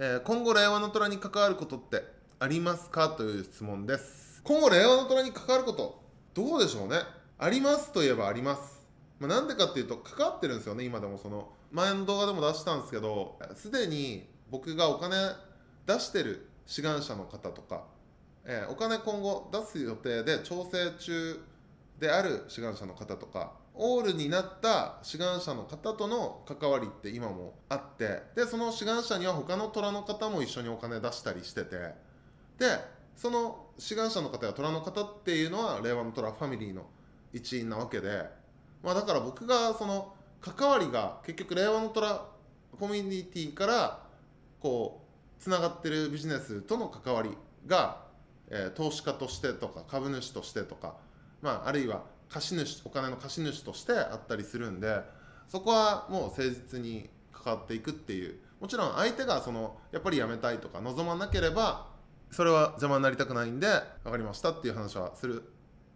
えー、今後令和の虎に関わることってありますかという質問です今後令和の虎に関わることどうでしょうねありますといえばありますまあ、なんでかっていうと関わってるんですよね今でもその前の動画でも出したんですけどすでに僕がお金出してる志願者の方とか、えー、お金今後出す予定で調整中である志願者の方とかオールになった志願者の方との関わりって今もあってでその志願者には他の虎の方も一緒にお金出したりしててでその志願者の方や虎の方っていうのは令和の虎ファミリーの一員なわけで、まあ、だから僕がその関わりが結局令和の虎コミュニティからこうつながってるビジネスとの関わりが、えー、投資家としてとか株主としてとか、まあ、あるいは貸主お金の貸主としてあったりするんでそこはもう誠実に関わっていくっていうもちろん相手がそのやっぱりやめたいとか望まなければそれは邪魔になりたくないんで分かりましたっていう話はする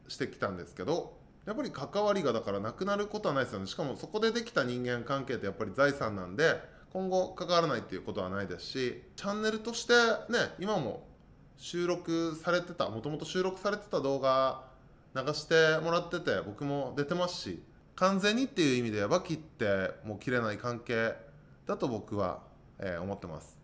してきたんですけどやっぱり関わりがだからなくなることはないですよねしかもそこでできた人間関係ってやっぱり財産なんで今後関わらないっていうことはないですしチャンネルとしてね今も収録されてたもともと収録されてた動画流してもらってて僕も出てますし完全にっていう意味ではバキってもう切れない関係だと僕は、えー、思ってます